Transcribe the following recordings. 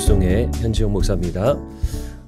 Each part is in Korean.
찬송의 현지용 목사입니다.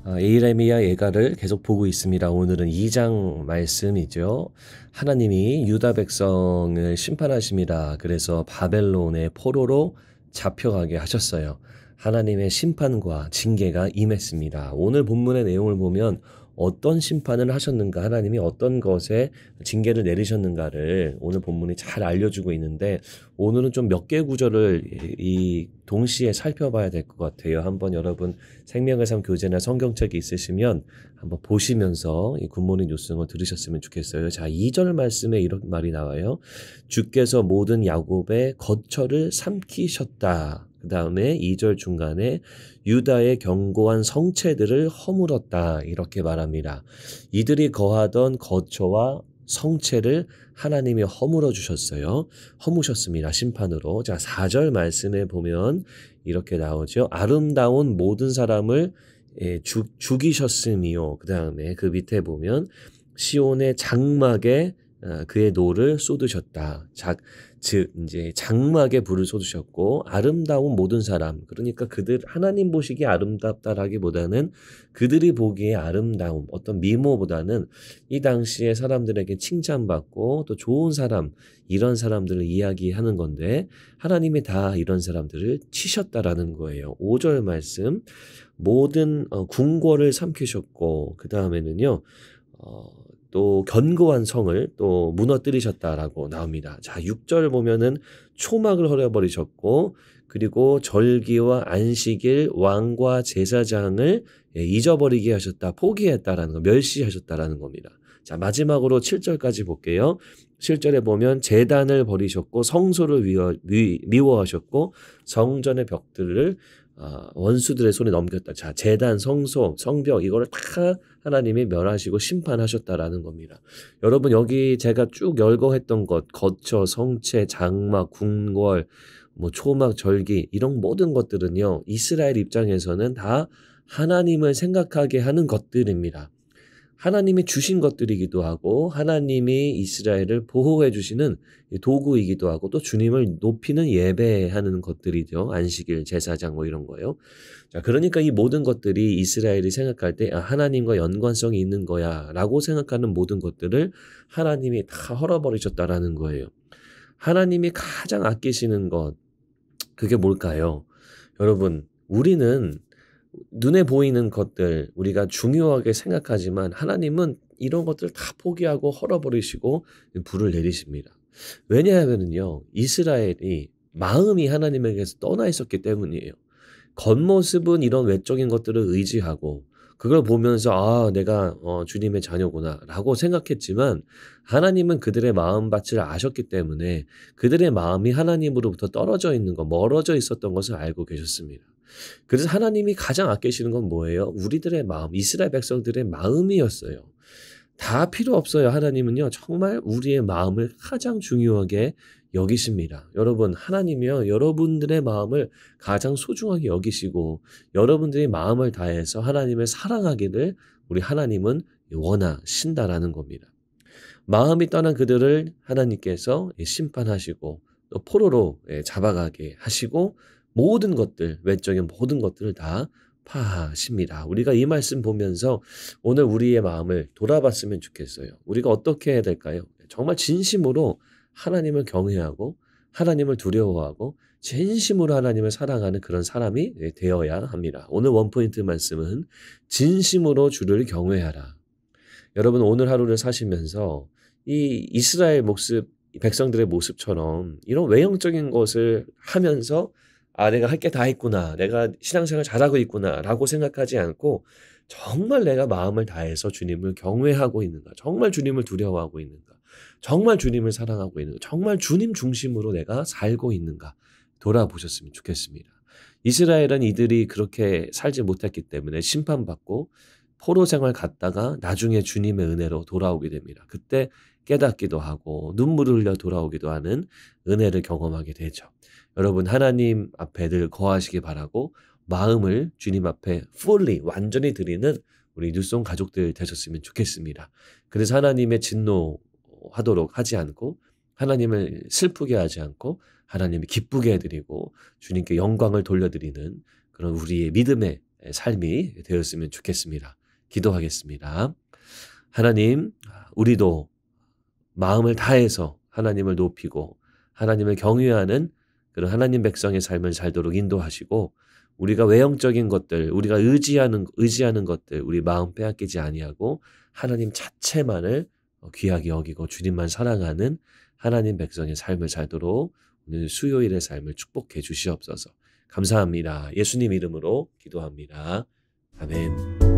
아, 에이레미야 예가를 계속 보고 있습니다. 오늘은 2장 말씀이죠. 하나님이 유다 백성을 심판하십니다. 그래서 바벨론의 포로로 잡혀가게 하셨어요. 하나님의 심판과 징계가 임했습니다. 오늘 본문의 내용을 보면 어떤 심판을 하셨는가, 하나님이 어떤 것에 징계를 내리셨는가를 오늘 본문이 잘 알려주고 있는데 오늘은 좀 몇 개 구절을 이 동시에 살펴봐야 될 것 같아요. 한번 여러분 생명의 삶 교재나 성경책이 있으시면 한번 보시면서 이 굿모닝 뉴스를 들으셨으면 좋겠어요. 자, 2절 말씀에 이런 말이 나와요. 주께서 모든 야곱의 거처를 삼키셨다. 그 다음에 2절 중간에 유다의 견고한 성체들을 허물었다. 이렇게 말합니다. 이들이 거하던 거처와 성체를 하나님이 허물어 주셨어요. 허무셨습니다. 심판으로. 자, 4절 말씀에 보면 이렇게 나오죠. 아름다운 모든 사람을 예, 죽, 죽이셨음이요. 그 다음에 그 밑에 보면 시온의 장막에 어, 그의 노를 쏟으셨다. 작, 즉 이제 장막에 불을 쏟으셨고 아름다운 모든 사람 그러니까 그들 하나님 보시기에 아름답다라기보다는 그들이 보기에 아름다움 어떤 미모보다는 이 당시에 사람들에게 칭찬받고 또 좋은 사람 이런 사람들을 이야기하는 건데 하나님이 다 이런 사람들을 치셨다라는 거예요. 5절 말씀 모든 어, 궁궐을 삼키셨고 그 다음에는요. 어, 또 견고한 성을 또 무너뜨리셨다라고 나옵니다. 자, 6절 보면은 초막을 허려버리셨고 그리고 절기와 안식일, 왕과 제사장을 예, 잊어버리게 하셨다, 포기했다라는 거, 멸시하셨다라는 겁니다. 자, 마지막으로 7절까지 볼게요. 7절에 보면 재단을 버리셨고 성소를 미워, 미, 워하셨고 성전의 벽들을 어, 원수들의 손에 넘겼다. 자, 재단, 성소, 성벽 이거를 다 하나님이 멸하시고 심판하셨다라는 겁니다. 여러분 여기 제가 쭉 열거했던 것, 거처, 성체, 장마 궁궐, 뭐 초막, 절기 이런 모든 것들은요 이스라엘 입장에서는 다 하나님을 생각하게 하는 것들입니다. 하나님이 주신 것들이기도 하고 하나님이 이스라엘을 보호해 주시는 도구이기도 하고 또 주님을 높이는 예배하는 것들이죠. 안식일, 제사장 뭐 이런 거예요. 자, 그러니까 이 모든 것들이 이스라엘이 생각할 때 아, 하나님과 연관성이 있는 거야라고 생각하는 모든 것들을 하나님이 다 헐어버리셨다라는 거예요. 하나님이 가장 아끼시는 것 그게 뭘까요? 여러분, 우리는 눈에 보이는 것들 우리가 중요하게 생각하지만 하나님은 이런 것들 다 포기하고 헐어버리시고 불을 내리십니다. 왜냐하면요 이스라엘이 마음이 하나님에게서 떠나 있었기 때문이에요. 겉모습은 이런 외적인 것들을 의지하고 그걸 보면서 아 내가 어, 주님의 자녀구나라고 생각했지만 하나님은 그들의 마음밭을 아셨기 때문에 그들의 마음이 하나님으로부터 떨어져 있는 것 멀어져 있었던 것을 알고 계셨습니다. 그래서 하나님이 가장 아끼시는 건 뭐예요? 우리들의 마음, 이스라엘 백성들의 마음이었어요. 다 필요 없어요. 하나님은요, 정말 우리의 마음을 가장 중요하게 여기십니다. 여러분, 하나님이요, 여러분들의 마음을 가장 소중하게 여기시고, 여러분들의 마음을 다해서 하나님을 사랑하기를 우리 하나님은 원하신다라는 겁니다. 마음이 떠난 그들을 하나님께서 심판하시고, 포로로 예, 잡아가게 하시고, 모든 것들, 외적인 모든 것들을 다 파하십니다. 우리가 이 말씀 보면서 오늘 우리의 마음을 돌아봤으면 좋겠어요. 우리가 어떻게 해야 될까요? 정말 진심으로 하나님을 경외하고 하나님을 두려워하고 진심으로 하나님을 사랑하는 그런 사람이 되어야 합니다. 오늘 원포인트 말씀은 진심으로 주를 경외하라. 여러분 오늘 하루를 사시면서 이 이스라엘 모습, 백성들의 모습처럼 이런 외형적인 것을 하면서 아, 내가 할 게다 했구나. 내가 신앙생활 잘하고 있구나. 라고 생각하지 않고 정말 내가 마음을 다해서 주님을 경외하고 있는가. 정말 주님을 두려워하고 있는가. 정말 주님을 사랑하고 있는가. 정말 주님 중심으로 내가 살고 있는가. 돌아보셨으면 좋겠습니다. 이스라엘은 이들이 그렇게 살지 못했기 때문에 심판받고 포로 생활 갔다가 나중에 주님의 은혜로 돌아오게 됩니다. 그때 깨닫기도 하고 눈물을 흘려 돌아오기도 하는 은혜를 경험하게 되죠. 여러분 하나님 앞에 늘 거하시기 바라고 마음을 주님 앞에 f u 완전히 드리는 우리 뉴송 가족들 되셨으면 좋겠습니다. 그래서 하나님의 진노하도록 하지 않고 하나님을 슬프게 하지 않고 하나님을 기쁘게 해드리고 주님께 영광을 돌려드리는 그런 우리의 믿음의 삶이 되었으면 좋겠습니다. 기도하겠습니다. 하나님, 우리도 마음을 다해서 하나님을 높이고 하나님을 경외하는 그런 하나님 백성의 삶을 살도록 인도하시고 우리가 외형적인 것들, 우리가 의지하는 의지하는 것들, 우리 마음 빼앗기지 아니하고 하나님 자체만을 어, 귀하게 여기고 주님만 사랑하는 하나님 백성의 삶을 살도록 오늘 수요일의 삶을 축복해 주시옵소서. 감사합니다. 예수님 이름으로 기도합니다. 아멘.